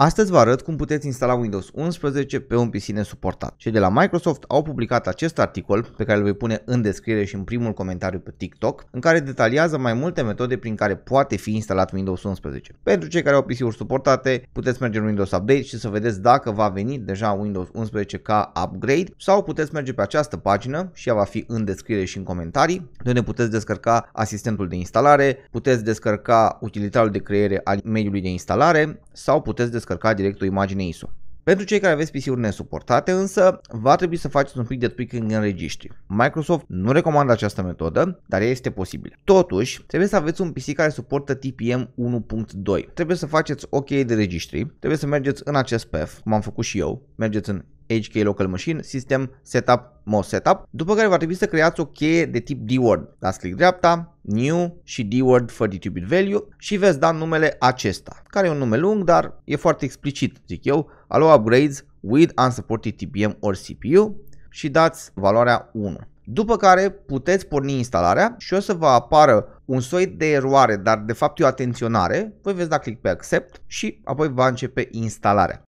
Astăzi vă arăt cum puteți instala Windows 11 pe un PC nesuportat. Cei de la Microsoft au publicat acest articol, pe care îl voi pune în descriere și în primul comentariu pe TikTok, în care detaliază mai multe metode prin care poate fi instalat Windows 11. Pentru cei care au PC-uri suportate, puteți merge în Windows Update și să vedeți dacă va veni deja Windows 11 ca upgrade sau puteți merge pe această pagină și ea va fi în descriere și în comentarii, de unde puteți descărca asistentul de instalare, puteți descărca utilitarul de creere al mediului de instalare sau puteți descărca direct o imagine ISO. Pentru cei care aveți PC-uri nesuportate însă, va trebui să faceți un pic de tweaking în registri. Microsoft nu recomandă această metodă, dar este posibil. Totuși, trebuie să aveți un PC care suportă TPM 1.2. Trebuie să faceți OK de registri, trebuie să mergeți în acest path, cum am făcut și eu, mergeți în HK Local Machine System Setup Most Setup, după care va trebui să creați o cheie de tip DWORD. Dați click dreapta, New și DWORD 32-bit Value și veți da numele acesta, care e un nume lung, dar e foarte explicit, zic eu, allow upgrades with unsupported TPM or CPU și dați valoarea 1. După care puteți porni instalarea și o să vă apară un soi de eroare, dar de fapt e o atenționare. Voi veți da click pe accept și apoi va începe instalarea.